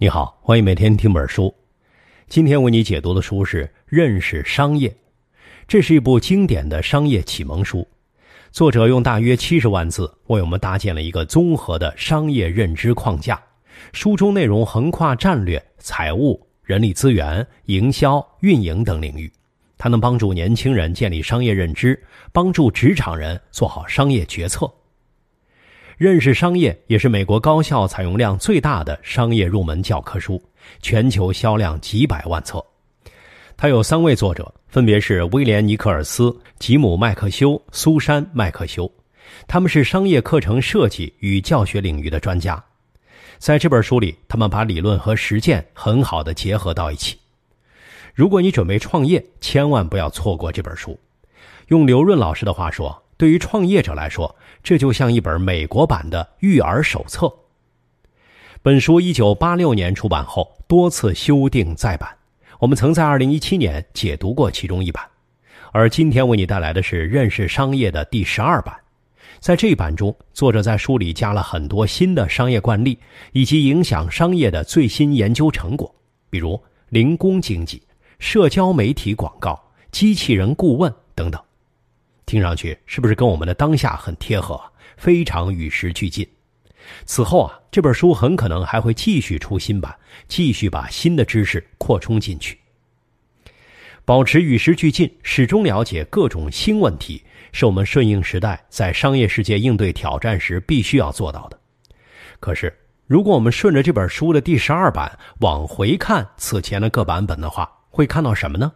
你好，欢迎每天听本书。今天为你解读的书是《认识商业》，这是一部经典的商业启蒙书。作者用大约七十万字为我们搭建了一个综合的商业认知框架。书中内容横跨战略、财务、人力资源、营销、运营等领域，它能帮助年轻人建立商业认知，帮助职场人做好商业决策。认识商业也是美国高校采用量最大的商业入门教科书，全球销量几百万册。它有三位作者，分别是威廉·尼克尔斯、吉姆·麦克修、苏珊·麦克修，他们是商业课程设计与教学领域的专家。在这本书里，他们把理论和实践很好的结合到一起。如果你准备创业，千万不要错过这本书。用刘润老师的话说。对于创业者来说，这就像一本美国版的育儿手册。本书一九八六年出版后，多次修订再版。我们曾在二零一七年解读过其中一版，而今天为你带来的是《认识商业》的第十二版。在这版中，作者在书里加了很多新的商业惯例，以及影响商业的最新研究成果，比如零工经济、社交媒体广告、机器人顾问等等。听上去是不是跟我们的当下很贴合？非常与时俱进。此后啊，这本书很可能还会继续出新版，继续把新的知识扩充进去，保持与时俱进，始终了解各种新问题，是我们顺应时代，在商业世界应对挑战时必须要做到的。可是，如果我们顺着这本书的第十二版往回看此前的各版本的话，会看到什么呢？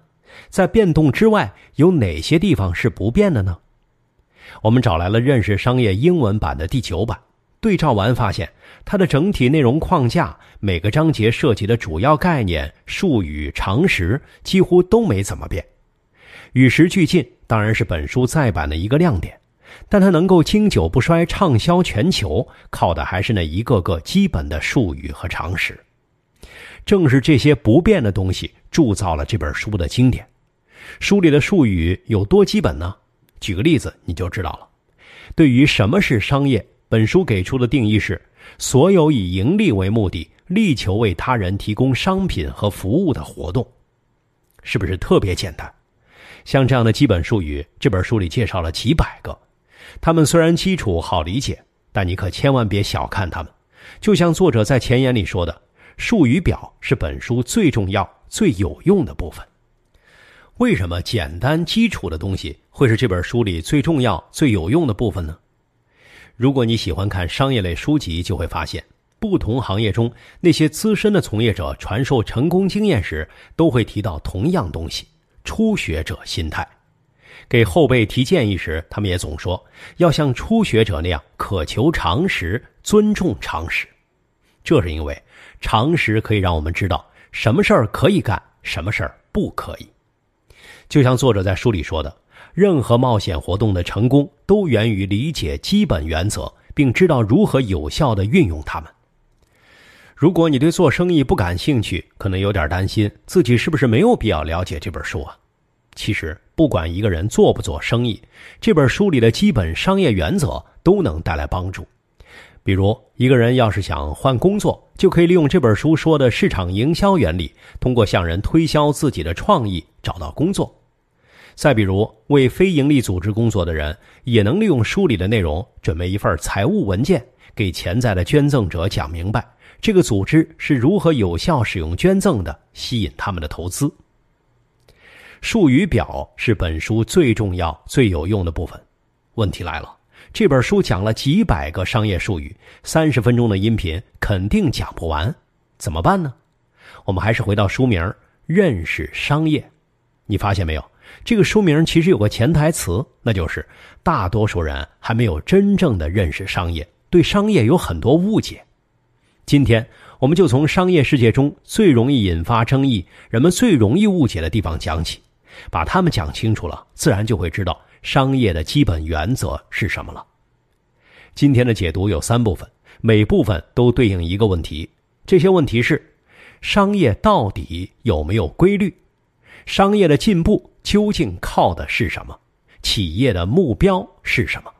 在变动之外，有哪些地方是不变的呢？我们找来了《认识商业》英文版的第九版，对照完发现，它的整体内容框架、每个章节涉及的主要概念、术语、常识几乎都没怎么变。与时俱进当然是本书再版的一个亮点，但它能够经久不衰、畅销全球，靠的还是那一个个基本的术语和常识。正是这些不变的东西，铸造了这本书的经典。书里的术语有多基本呢？举个例子，你就知道了。对于什么是商业，本书给出的定义是：所有以盈利为目的，力求为他人提供商品和服务的活动，是不是特别简单？像这样的基本术语，这本书里介绍了几百个。他们虽然基础好理解，但你可千万别小看他们。就像作者在前言里说的，术语表是本书最重要、最有用的部分。为什么简单基础的东西会是这本书里最重要、最有用的部分呢？如果你喜欢看商业类书籍，就会发现，不同行业中那些资深的从业者传授成功经验时，都会提到同样东西——初学者心态。给后辈提建议时，他们也总说要像初学者那样渴求常识、尊重常识。这是因为常识可以让我们知道什么事儿可以干，什么事儿不可以。就像作者在书里说的，任何冒险活动的成功都源于理解基本原则，并知道如何有效地运用它们。如果你对做生意不感兴趣，可能有点担心自己是不是没有必要了解这本书啊？其实，不管一个人做不做生意，这本书里的基本商业原则都能带来帮助。比如，一个人要是想换工作，就可以利用这本书说的市场营销原理，通过向人推销自己的创意找到工作。再比如，为非营利组织工作的人也能利用书里的内容，准备一份财务文件，给潜在的捐赠者讲明白这个组织是如何有效使用捐赠的，吸引他们的投资。术语表是本书最重要、最有用的部分。问题来了，这本书讲了几百个商业术语，三十分钟的音频肯定讲不完，怎么办呢？我们还是回到书名《认识商业》，你发现没有？这个书名其实有个潜台词，那就是大多数人还没有真正的认识商业，对商业有很多误解。今天我们就从商业世界中最容易引发争议、人们最容易误解的地方讲起，把他们讲清楚了，自然就会知道商业的基本原则是什么了。今天的解读有三部分，每部分都对应一个问题。这些问题是：商业到底有没有规律？商业的进步？究竟靠的是什么？企业的目标是什么？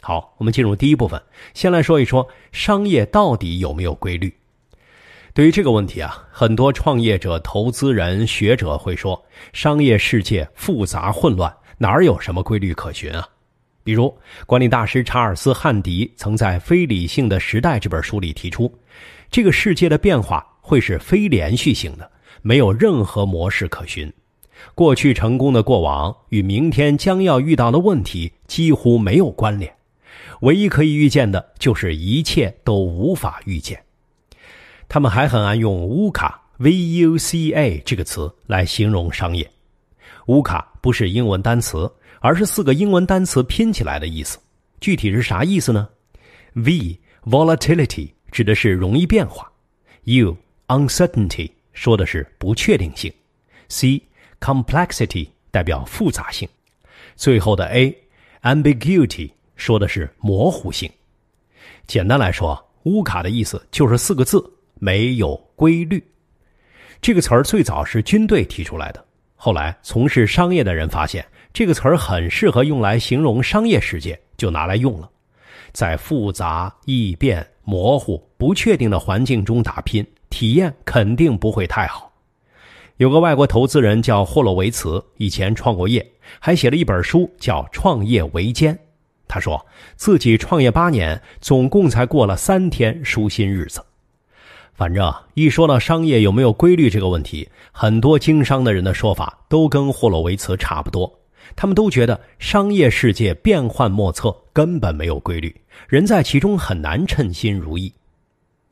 好，我们进入第一部分，先来说一说商业到底有没有规律？对于这个问题啊，很多创业者、投资人、学者会说：商业世界复杂混乱，哪儿有什么规律可循啊？比如，管理大师查尔斯·汉迪曾在《非理性的时代》这本书里提出，这个世界的变化会是非连续性的，没有任何模式可循。过去成功的过往与明天将要遇到的问题几乎没有关联，唯一可以预见的就是一切都无法预见。他们还很爱用“乌卡 ”（VUCA） 这个词来形容商业。“乌卡”不是英文单词，而是四个英文单词拼起来的意思。具体是啥意思呢？V（Volatility） 指的是容易变化，U（Uncertainty） 说的是不确定性，C。Complexity 代表复杂性，最后的 A ambiguity 说的是模糊性。简单来说，乌卡的意思就是四个字：没有规律。这个词儿最早是军队提出来的，后来从事商业的人发现这个词儿很适合用来形容商业世界，就拿来用了。在复杂、易变、模糊、不确定的环境中打拼，体验肯定不会太好。有个外国投资人叫霍洛维茨，以前创过业，还写了一本书叫《创业维艰》。他说自己创业八年，总共才过了三天舒心日子。反正一说到商业有没有规律这个问题，很多经商的人的说法都跟霍洛维茨差不多。他们都觉得商业世界变幻莫测，根本没有规律，人在其中很难称心如意。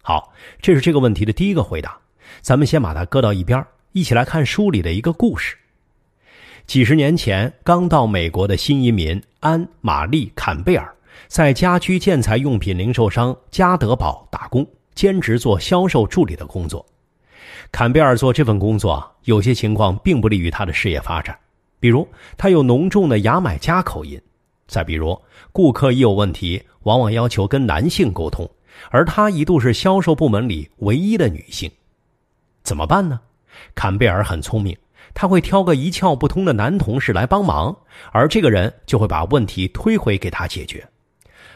好，这是这个问题的第一个回答，咱们先把它搁到一边一起来看书里的一个故事。几十年前，刚到美国的新移民安·玛丽·坎贝尔在家居建材用品零售商加德堡打工，兼职做销售助理的工作。坎贝尔做这份工作啊，有些情况并不利于他的事业发展，比如他有浓重的牙买加口音，再比如顾客一有问题，往往要求跟男性沟通，而他一度是销售部门里唯一的女性，怎么办呢？坎贝尔很聪明，他会挑个一窍不通的男同事来帮忙，而这个人就会把问题推回给他解决。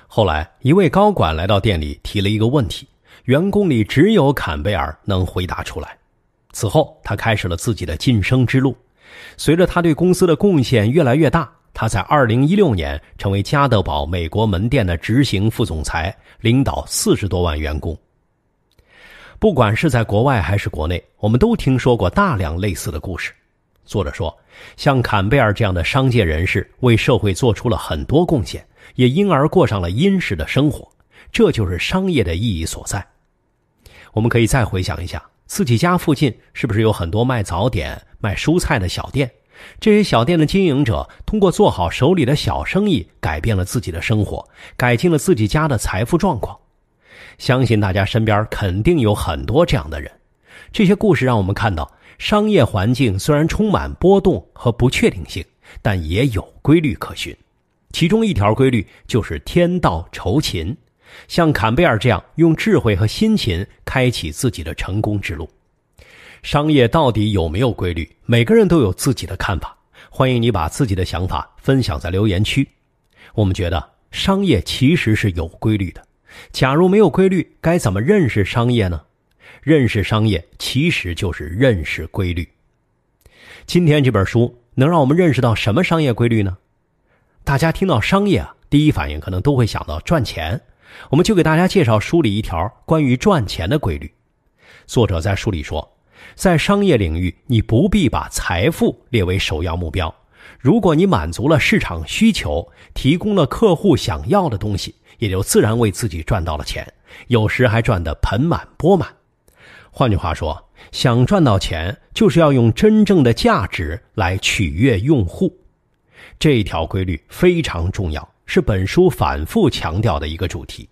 后来，一位高管来到店里提了一个问题，员工里只有坎贝尔能回答出来。此后，他开始了自己的晋升之路。随着他对公司的贡献越来越大，他在2016年成为加德堡美国门店的执行副总裁，领导四十多万员工。不管是在国外还是国内，我们都听说过大量类似的故事。作者说，像坎贝尔这样的商界人士为社会做出了很多贡献，也因而过上了殷实的生活。这就是商业的意义所在。我们可以再回想一下，自己家附近是不是有很多卖早点、卖蔬菜的小店？这些小店的经营者通过做好手里的小生意，改变了自己的生活，改进了自己家的财富状况。相信大家身边肯定有很多这样的人。这些故事让我们看到，商业环境虽然充满波动和不确定性，但也有规律可循。其中一条规律就是“天道酬勤”。像坎贝尔这样用智慧和辛勤开启自己的成功之路。商业到底有没有规律？每个人都有自己的看法。欢迎你把自己的想法分享在留言区。我们觉得，商业其实是有规律的。假如没有规律，该怎么认识商业呢？认识商业其实就是认识规律。今天这本书能让我们认识到什么商业规律呢？大家听到商业啊，第一反应可能都会想到赚钱。我们就给大家介绍书里一条关于赚钱的规律。作者在书里说，在商业领域，你不必把财富列为首要目标。如果你满足了市场需求，提供了客户想要的东西。也就自然为自己赚到了钱，有时还赚得盆满钵满。换句话说，想赚到钱，就是要用真正的价值来取悦用户。这条规律非常重要，是本书反复强调的一个主题。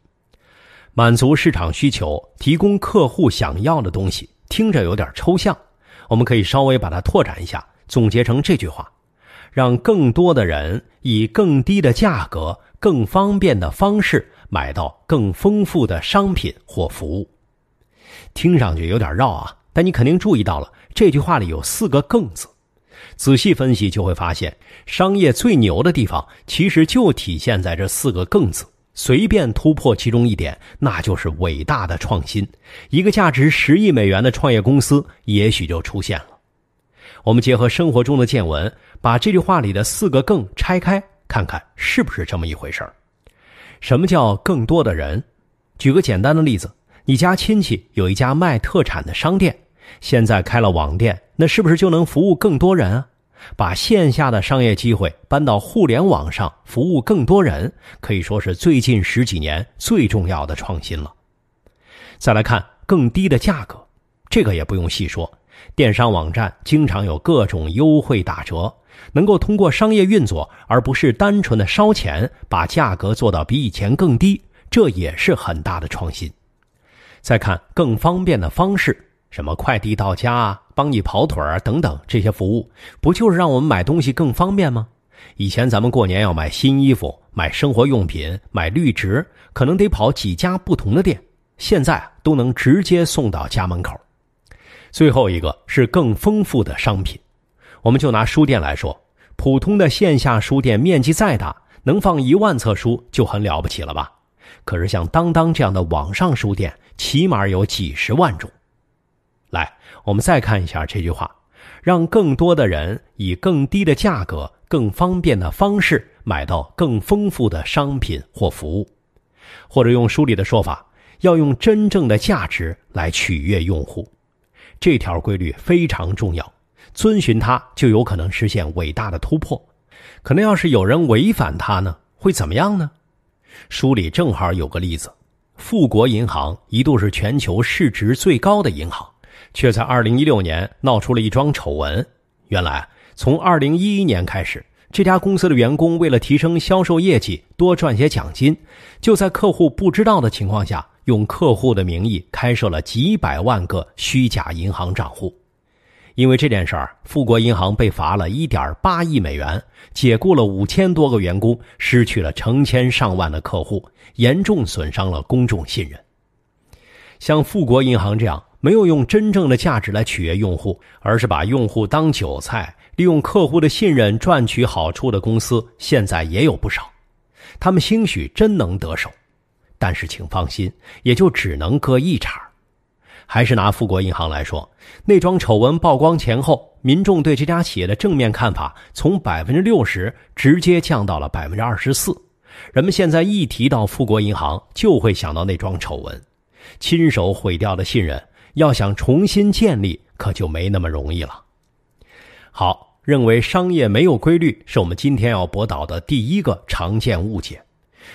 满足市场需求，提供客户想要的东西，听着有点抽象。我们可以稍微把它拓展一下，总结成这句话：让更多的人以更低的价格。更方便的方式买到更丰富的商品或服务，听上去有点绕啊。但你肯定注意到了，这句话里有四个“更”字。仔细分析就会发现，商业最牛的地方其实就体现在这四个“更”字。随便突破其中一点，那就是伟大的创新。一个价值十亿美元的创业公司也许就出现了。我们结合生活中的见闻，把这句话里的四个“更”拆开。看看是不是这么一回事儿？什么叫更多的人？举个简单的例子，你家亲戚有一家卖特产的商店，现在开了网店，那是不是就能服务更多人啊？把线下的商业机会搬到互联网上，服务更多人，可以说是最近十几年最重要的创新了。再来看更低的价格，这个也不用细说，电商网站经常有各种优惠打折。能够通过商业运作，而不是单纯的烧钱，把价格做到比以前更低，这也是很大的创新。再看更方便的方式，什么快递到家、帮你跑腿儿等等这些服务，不就是让我们买东西更方便吗？以前咱们过年要买新衣服、买生活用品、买绿植，可能得跑几家不同的店，现在都能直接送到家门口。最后一个是更丰富的商品。我们就拿书店来说，普通的线下书店面积再大，能放一万册书就很了不起了吧？可是像当当这样的网上书店，起码有几十万种。来，我们再看一下这句话：让更多的人以更低的价格、更方便的方式买到更丰富的商品或服务，或者用书里的说法，要用真正的价值来取悦用户。这条规律非常重要。遵循它，就有可能实现伟大的突破。可能要是有人违反它呢，会怎么样呢？书里正好有个例子：富国银行一度是全球市值最高的银行，却在二零一六年闹出了一桩丑闻。原来，从二零一一年开始，这家公司的员工为了提升销售业绩、多赚些奖金，就在客户不知道的情况下，用客户的名义开设了几百万个虚假银行账户。因为这件事儿，富国银行被罚了一点八亿美元，解雇了五千多个员工，失去了成千上万的客户，严重损伤了公众信任。像富国银行这样没有用真正的价值来取悦用户，而是把用户当韭菜，利用客户的信任赚取好处的公司，现在也有不少。他们兴许真能得手，但是请放心，也就只能割一茬。还是拿富国银行来说，那桩丑闻曝光前后，民众对这家企业的正面看法从百分之六十直接降到了百分之二十四。人们现在一提到富国银行，就会想到那桩丑闻，亲手毁掉的信任，要想重新建立，可就没那么容易了。好，认为商业没有规律，是我们今天要驳倒的第一个常见误解。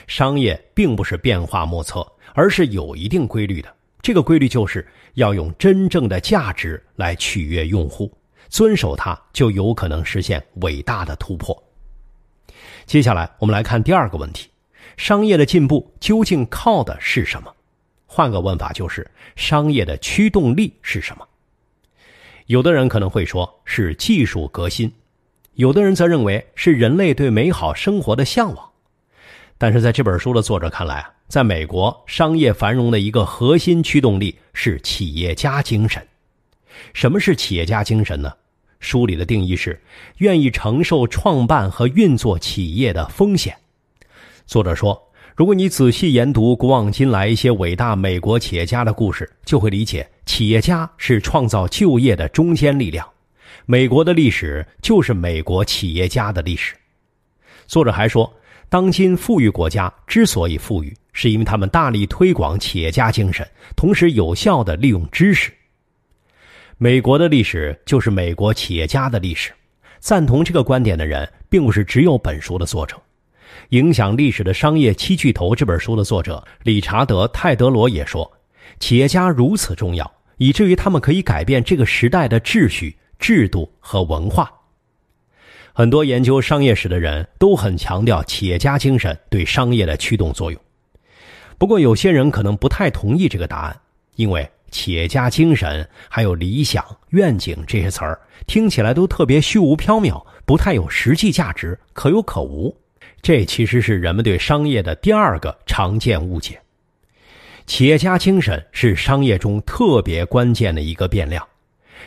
商业并不是变化莫测，而是有一定规律的。这个规律就是要用真正的价值来取悦用户，遵守它就有可能实现伟大的突破。接下来，我们来看第二个问题：商业的进步究竟靠的是什么？换个问法就是，商业的驱动力是什么？有的人可能会说是技术革新，有的人则认为是人类对美好生活的向往。但是，在这本书的作者看来，在美国商业繁荣的一个核心驱动力是企业家精神。什么是企业家精神呢？书里的定义是：愿意承受创办和运作企业的风险。作者说：“如果你仔细研读古往今来一些伟大美国企业家的故事，就会理解，企业家是创造就业的中坚力量。美国的历史就是美国企业家的历史。”作者还说。当今富裕国家之所以富裕，是因为他们大力推广企业家精神，同时有效的利用知识。美国的历史就是美国企业家的历史。赞同这个观点的人，并不是只有本书的作者。影响历史的商业七巨头这本书的作者理查德·泰德罗也说，企业家如此重要，以至于他们可以改变这个时代的秩序、制度和文化。很多研究商业史的人都很强调企业家精神对商业的驱动作用，不过有些人可能不太同意这个答案，因为企业家精神、还有理想、愿景这些词儿听起来都特别虚无缥缈，不太有实际价值，可有可无。这其实是人们对商业的第二个常见误解。企业家精神是商业中特别关键的一个变量。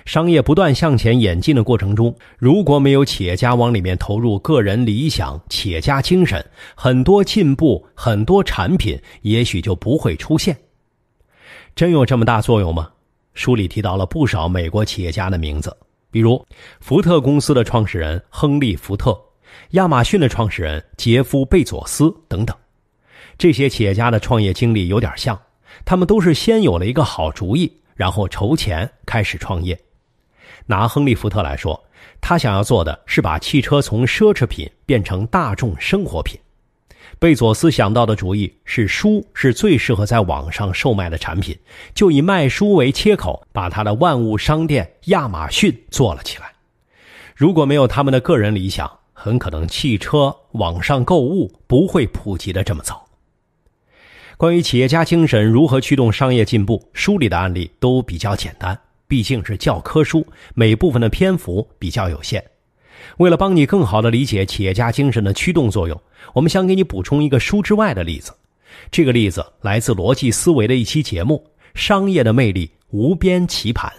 商业不断向前演进的过程中，如果没有企业家往里面投入个人理想、企业家精神，很多进步、很多产品也许就不会出现。真有这么大作用吗？书里提到了不少美国企业家的名字，比如福特公司的创始人亨利·福特、亚马逊的创始人杰夫·贝佐斯等等。这些企业家的创业经历有点像，他们都是先有了一个好主意，然后筹钱开始创业。拿亨利·福特来说，他想要做的是把汽车从奢侈品变成大众生活品。贝佐斯想到的主意是，书是最适合在网上售卖的产品，就以卖书为切口，把他的万物商店亚马逊做了起来。如果没有他们的个人理想，很可能汽车、网上购物不会普及的这么早。关于企业家精神如何驱动商业进步，书里的案例都比较简单。毕竟是教科书，每部分的篇幅比较有限。为了帮你更好的理解企业家精神的驱动作用，我们想给你补充一个书之外的例子。这个例子来自《逻辑思维》的一期节目《商业的魅力：无边棋盘》。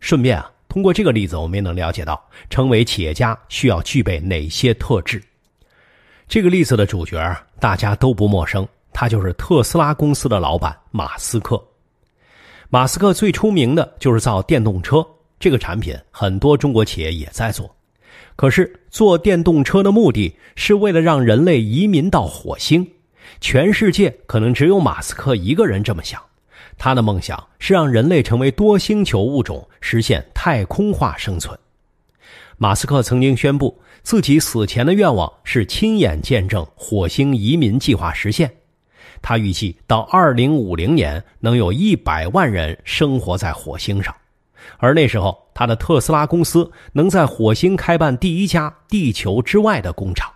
顺便啊，通过这个例子，我们也能了解到成为企业家需要具备哪些特质。这个例子的主角大家都不陌生，他就是特斯拉公司的老板马斯克。马斯克最出名的就是造电动车，这个产品很多中国企业也在做。可是，做电动车的目的是为了让人类移民到火星。全世界可能只有马斯克一个人这么想。他的梦想是让人类成为多星球物种，实现太空化生存。马斯克曾经宣布，自己死前的愿望是亲眼见证火星移民计划实现。他预计到二零五零年能有一百万人生活在火星上，而那时候他的特斯拉公司能在火星开办第一家地球之外的工厂。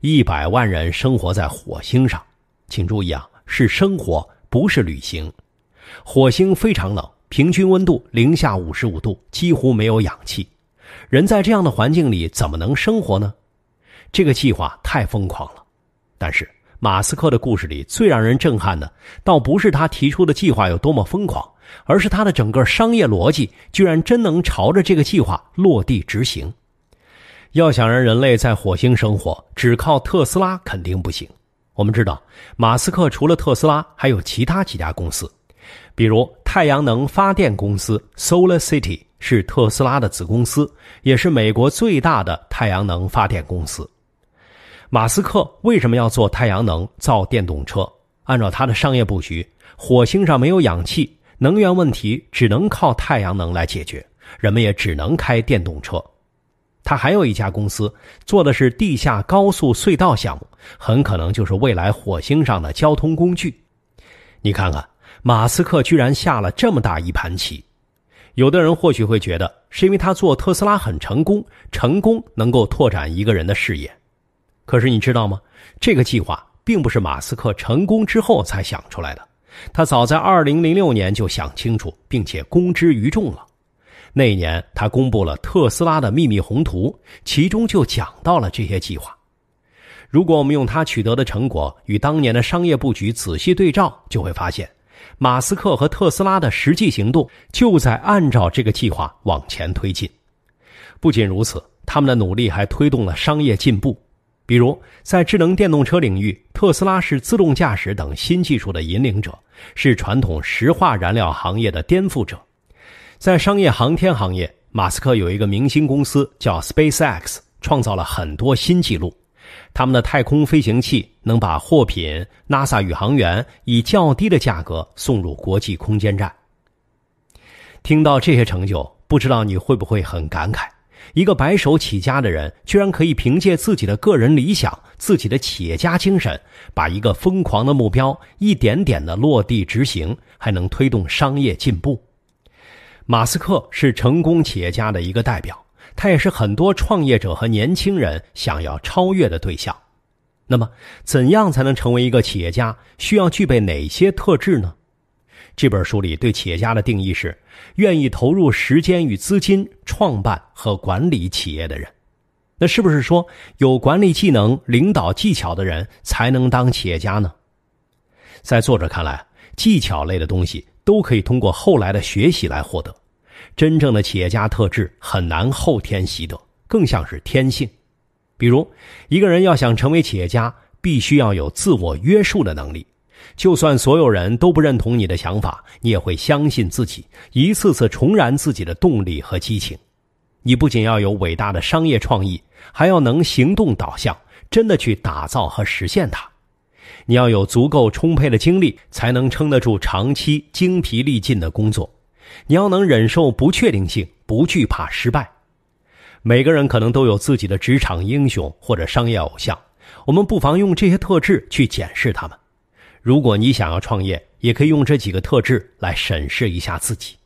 一百万人生活在火星上，请注意啊，是生活，不是旅行。火星非常冷，平均温度零下五十五度，几乎没有氧气，人在这样的环境里怎么能生活呢？这个计划太疯狂了，但是。马斯克的故事里，最让人震撼的，倒不是他提出的计划有多么疯狂，而是他的整个商业逻辑居然真能朝着这个计划落地执行。要想让人类在火星生活，只靠特斯拉肯定不行。我们知道，马斯克除了特斯拉，还有其他几家公司，比如太阳能发电公司 Solar City 是特斯拉的子公司，也是美国最大的太阳能发电公司。马斯克为什么要做太阳能、造电动车？按照他的商业布局，火星上没有氧气，能源问题只能靠太阳能来解决，人们也只能开电动车。他还有一家公司，做的是地下高速隧道项目，很可能就是未来火星上的交通工具。你看看，马斯克居然下了这么大一盘棋。有的人或许会觉得，是因为他做特斯拉很成功，成功能够拓展一个人的视野。可是你知道吗？这个计划并不是马斯克成功之后才想出来的，他早在二零零六年就想清楚，并且公之于众了。那年他公布了特斯拉的秘密宏图，其中就讲到了这些计划。如果我们用他取得的成果与当年的商业布局仔细对照，就会发现，马斯克和特斯拉的实际行动就在按照这个计划往前推进。不仅如此，他们的努力还推动了商业进步。比如，在智能电动车领域，特斯拉是自动驾驶等新技术的引领者，是传统石化燃料行业的颠覆者；在商业航天行业，马斯克有一个明星公司叫 SpaceX，创造了很多新纪录。他们的太空飞行器能把货品、NASA 宇航员以较低的价格送入国际空间站。听到这些成就，不知道你会不会很感慨？一个白手起家的人，居然可以凭借自己的个人理想、自己的企业家精神，把一个疯狂的目标一点点的落地执行，还能推动商业进步。马斯克是成功企业家的一个代表，他也是很多创业者和年轻人想要超越的对象。那么，怎样才能成为一个企业家？需要具备哪些特质呢？这本书里对企业家的定义是：愿意投入时间与资金创办和管理企业的人。那是不是说有管理技能、领导技巧的人才能当企业家呢？在作者看来，技巧类的东西都可以通过后来的学习来获得。真正的企业家特质很难后天习得，更像是天性。比如，一个人要想成为企业家，必须要有自我约束的能力。就算所有人都不认同你的想法，你也会相信自己，一次次重燃自己的动力和激情。你不仅要有伟大的商业创意，还要能行动导向，真的去打造和实现它。你要有足够充沛的精力，才能撑得住长期精疲力尽的工作。你要能忍受不确定性，不惧怕失败。每个人可能都有自己的职场英雄或者商业偶像，我们不妨用这些特质去检视他们。如果你想要创业，也可以用这几个特质来审视一下自己。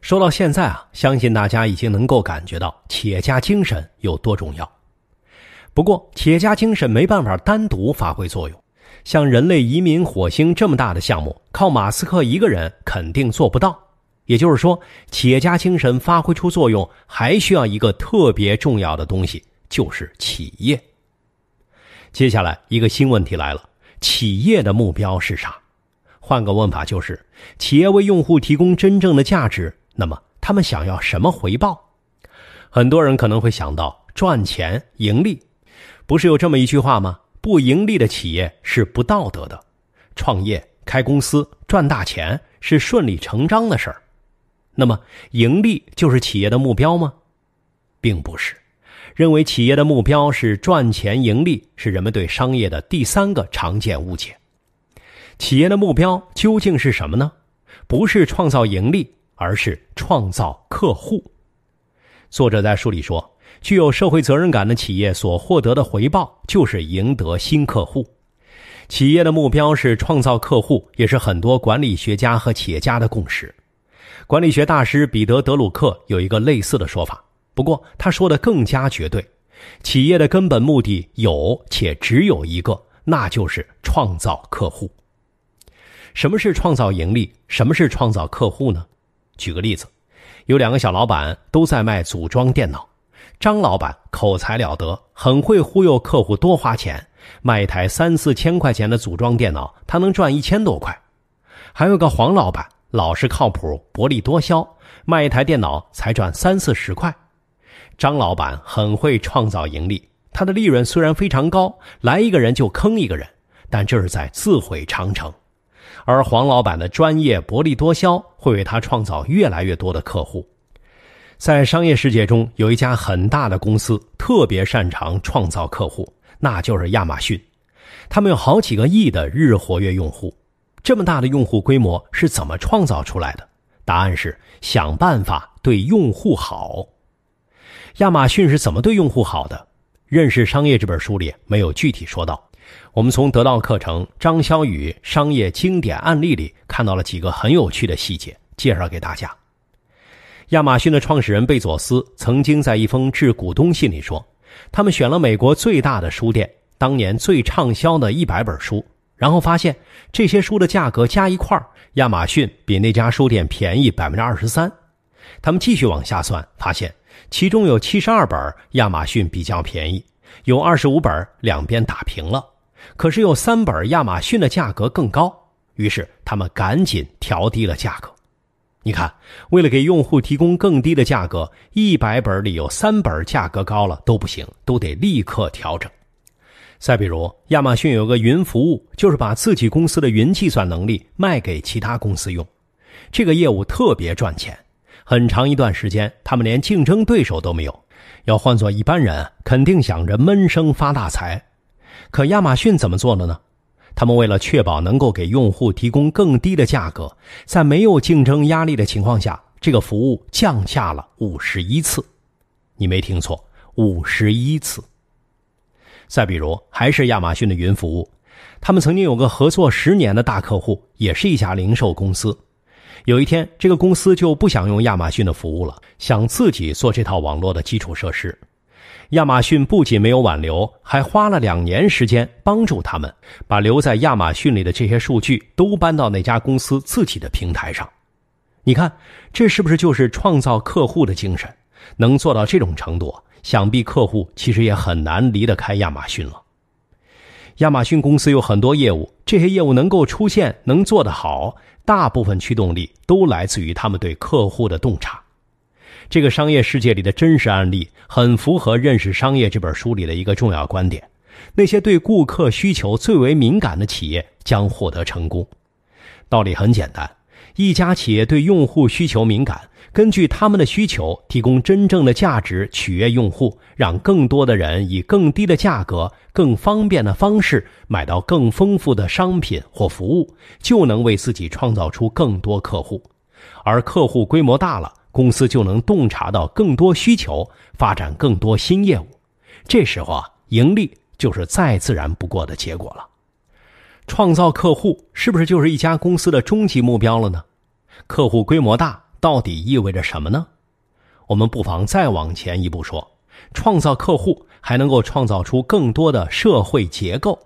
说到现在啊，相信大家已经能够感觉到企业家精神有多重要。不过，企业家精神没办法单独发挥作用，像人类移民火星这么大的项目，靠马斯克一个人肯定做不到。也就是说，企业家精神发挥出作用，还需要一个特别重要的东西，就是企业。接下来，一个新问题来了。企业的目标是啥？换个问法就是，企业为用户提供真正的价值，那么他们想要什么回报？很多人可能会想到赚钱、盈利。不是有这么一句话吗？不盈利的企业是不道德的。创业、开公司、赚大钱是顺理成章的事儿。那么，盈利就是企业的目标吗？并不是。认为企业的目标是赚钱盈利，是人们对商业的第三个常见误解。企业的目标究竟是什么呢？不是创造盈利，而是创造客户。作者在书里说，具有社会责任感的企业所获得的回报就是赢得新客户。企业的目标是创造客户，也是很多管理学家和企业家的共识。管理学大师彼得·德鲁克有一个类似的说法。不过他说的更加绝对，企业的根本目的有且只有一个，那就是创造客户。什么是创造盈利？什么是创造客户呢？举个例子，有两个小老板都在卖组装电脑，张老板口才了得，很会忽悠客户多花钱，卖一台三四千块钱的组装电脑，他能赚一千多块。还有个黄老板，老实靠谱，薄利多销，卖一台电脑才赚三四十块。张老板很会创造盈利，他的利润虽然非常高，来一个人就坑一个人，但这是在自毁长城。而黄老板的专业薄利多销，会为他创造越来越多的客户。在商业世界中，有一家很大的公司特别擅长创造客户，那就是亚马逊。他们有好几个亿的日活跃用户，这么大的用户规模是怎么创造出来的？答案是想办法对用户好。亚马逊是怎么对用户好的？《认识商业》这本书里没有具体说到。我们从得到课程张潇雨《商业经典案例》里看到了几个很有趣的细节，介绍给大家。亚马逊的创始人贝佐斯曾经在一封致股东信里说，他们选了美国最大的书店当年最畅销的一百本书，然后发现这些书的价格加一块亚马逊比那家书店便宜百分之二十三。他们继续往下算，发现。其中有七十二本亚马逊比较便宜，有二十五本两边打平了，可是有三本亚马逊的价格更高，于是他们赶紧调低了价格。你看，为了给用户提供更低的价格，一百本里有三本价格高了都不行，都得立刻调整。再比如，亚马逊有个云服务，就是把自己公司的云计算能力卖给其他公司用，这个业务特别赚钱。很长一段时间，他们连竞争对手都没有。要换做一般人，肯定想着闷声发大财。可亚马逊怎么做的呢？他们为了确保能够给用户提供更低的价格，在没有竞争压力的情况下，这个服务降价了五十一次。你没听错，五十一次。再比如，还是亚马逊的云服务，他们曾经有个合作十年的大客户，也是一家零售公司。有一天，这个公司就不想用亚马逊的服务了，想自己做这套网络的基础设施。亚马逊不仅没有挽留，还花了两年时间帮助他们把留在亚马逊里的这些数据都搬到那家公司自己的平台上。你看，这是不是就是创造客户的精神？能做到这种程度，想必客户其实也很难离得开亚马逊了。亚马逊公司有很多业务，这些业务能够出现，能做得好。大部分驱动力都来自于他们对客户的洞察。这个商业世界里的真实案例很符合《认识商业》这本书里的一个重要观点：那些对顾客需求最为敏感的企业将获得成功。道理很简单。一家企业对用户需求敏感，根据他们的需求提供真正的价值，取悦用户，让更多的人以更低的价格、更方便的方式买到更丰富的商品或服务，就能为自己创造出更多客户。而客户规模大了，公司就能洞察到更多需求，发展更多新业务。这时候啊，盈利就是再自然不过的结果了。创造客户是不是就是一家公司的终极目标了呢？客户规模大到底意味着什么呢？我们不妨再往前一步说，创造客户还能够创造出更多的社会结构，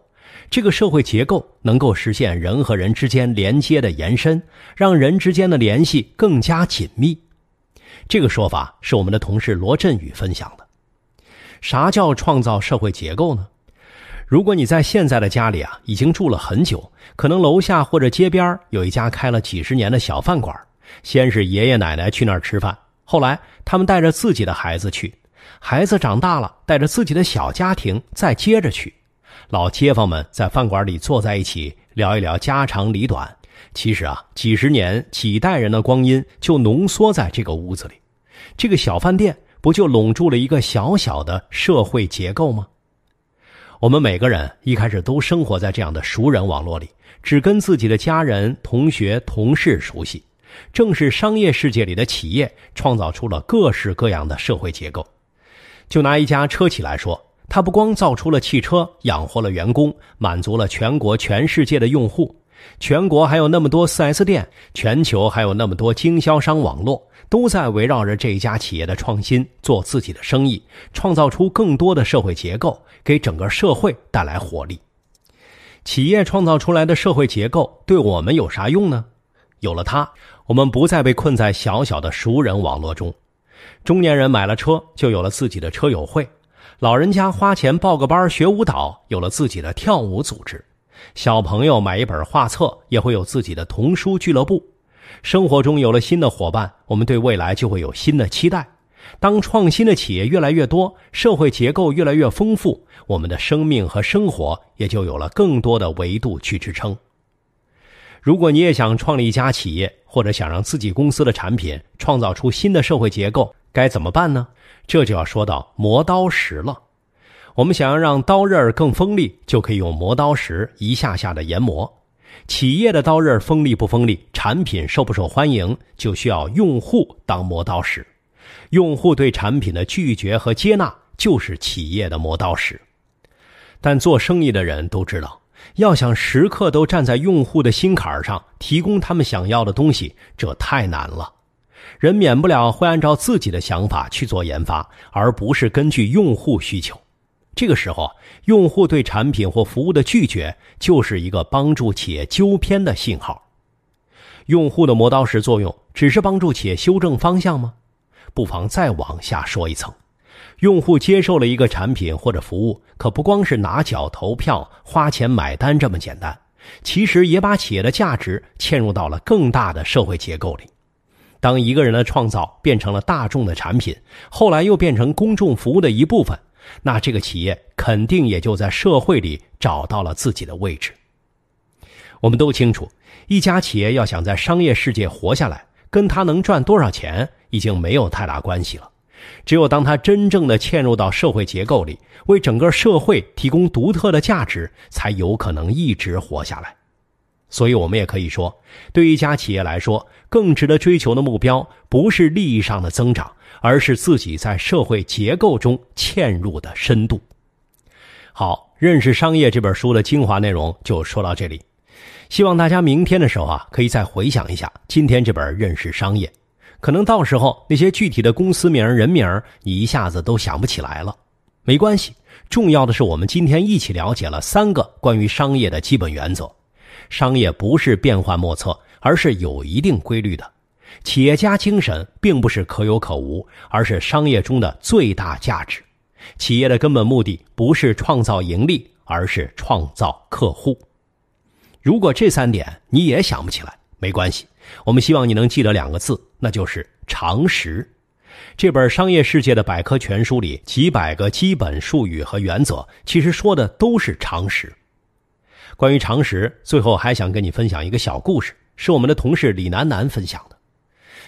这个社会结构能够实现人和人之间连接的延伸，让人之间的联系更加紧密。这个说法是我们的同事罗振宇分享的。啥叫创造社会结构呢？如果你在现在的家里啊，已经住了很久，可能楼下或者街边有一家开了几十年的小饭馆。先是爷爷奶奶去那儿吃饭，后来他们带着自己的孩子去，孩子长大了带着自己的小家庭再接着去。老街坊们在饭馆里坐在一起聊一聊家长里短。其实啊，几十年几代人的光阴就浓缩在这个屋子里，这个小饭店不就笼住了一个小小的社会结构吗？我们每个人一开始都生活在这样的熟人网络里，只跟自己的家人、同学、同事熟悉。正是商业世界里的企业创造出了各式各样的社会结构。就拿一家车企来说，它不光造出了汽车，养活了员工，满足了全国、全世界的用户，全国还有那么多 4S 店，全球还有那么多经销商网络。都在围绕着这一家企业的创新做自己的生意，创造出更多的社会结构，给整个社会带来活力。企业创造出来的社会结构对我们有啥用呢？有了它，我们不再被困在小小的熟人网络中。中年人买了车，就有了自己的车友会；老人家花钱报个班学舞蹈，有了自己的跳舞组织；小朋友买一本画册，也会有自己的童书俱乐部。生活中有了新的伙伴，我们对未来就会有新的期待。当创新的企业越来越多，社会结构越来越丰富，我们的生命和生活也就有了更多的维度去支撑。如果你也想创立一家企业，或者想让自己公司的产品创造出新的社会结构，该怎么办呢？这就要说到磨刀石了。我们想要让刀刃更锋利，就可以用磨刀石一下下的研磨。企业的刀刃锋利不锋利，产品受不受欢迎，就需要用户当磨刀石。用户对产品的拒绝和接纳，就是企业的磨刀石。但做生意的人都知道，要想时刻都站在用户的心坎上，提供他们想要的东西，这太难了。人免不了会按照自己的想法去做研发，而不是根据用户需求。这个时候，用户对产品或服务的拒绝就是一个帮助企业纠偏的信号。用户的磨刀石作用只是帮助企业修正方向吗？不妨再往下说一层：用户接受了一个产品或者服务，可不光是拿脚投票、花钱买单这么简单，其实也把企业的价值嵌入到了更大的社会结构里。当一个人的创造变成了大众的产品，后来又变成公众服务的一部分。那这个企业肯定也就在社会里找到了自己的位置。我们都清楚，一家企业要想在商业世界活下来，跟它能赚多少钱已经没有太大关系了。只有当它真正的嵌入到社会结构里，为整个社会提供独特的价值，才有可能一直活下来。所以，我们也可以说，对一家企业来说，更值得追求的目标不是利益上的增长，而是自己在社会结构中嵌入的深度。好，认识商业这本书的精华内容就说到这里。希望大家明天的时候啊，可以再回想一下今天这本《认识商业》，可能到时候那些具体的公司名、人名，你一下子都想不起来了。没关系，重要的是我们今天一起了解了三个关于商业的基本原则。商业不是变幻莫测，而是有一定规律的。企业家精神并不是可有可无，而是商业中的最大价值。企业的根本目的不是创造盈利，而是创造客户。如果这三点你也想不起来，没关系。我们希望你能记得两个字，那就是常识。这本《商业世界的百科全书》里几百个基本术语和原则，其实说的都是常识。关于常识，最后还想跟你分享一个小故事，是我们的同事李楠楠分享的。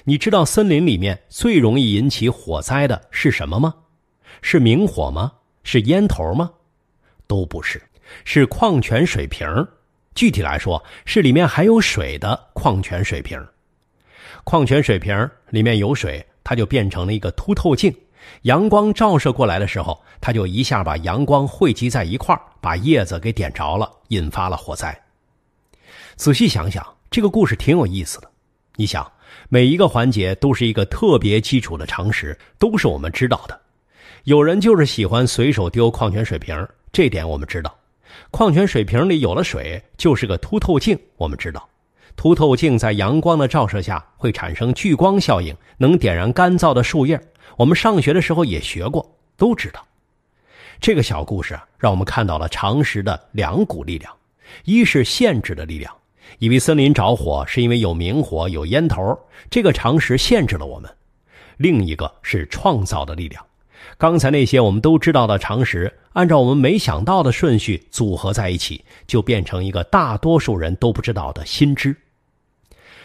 你知道森林里面最容易引起火灾的是什么吗？是明火吗？是烟头吗？都不是，是矿泉水瓶具体来说，是里面含有水的矿泉水瓶矿泉水瓶里面有水，它就变成了一个凸透镜。阳光照射过来的时候，它就一下把阳光汇集在一块儿，把叶子给点着了，引发了火灾。仔细想想，这个故事挺有意思的。你想，每一个环节都是一个特别基础的常识，都是我们知道的。有人就是喜欢随手丢矿泉水瓶，这点我们知道。矿泉水瓶里有了水，就是个凸透镜，我们知道。凸透镜在阳光的照射下会产生聚光效应，能点燃干燥的树叶。我们上学的时候也学过，都知道这个小故事啊，让我们看到了常识的两股力量：一是限制的力量，以为森林着火是因为有明火、有烟头，这个常识限制了我们；另一个是创造的力量。刚才那些我们都知道的常识，按照我们没想到的顺序组合在一起，就变成一个大多数人都不知道的新知。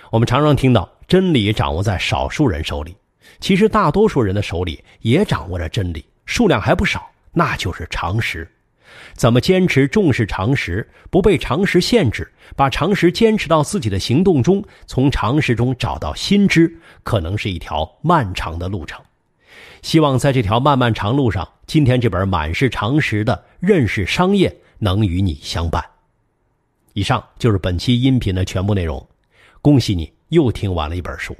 我们常常听到“真理掌握在少数人手里”。其实，大多数人的手里也掌握着真理，数量还不少，那就是常识。怎么坚持重视常识，不被常识限制，把常识坚持到自己的行动中，从常识中找到新知，可能是一条漫长的路程。希望在这条漫漫长路上，今天这本满是常识的认识商业能与你相伴。以上就是本期音频的全部内容。恭喜你又听完了一本书。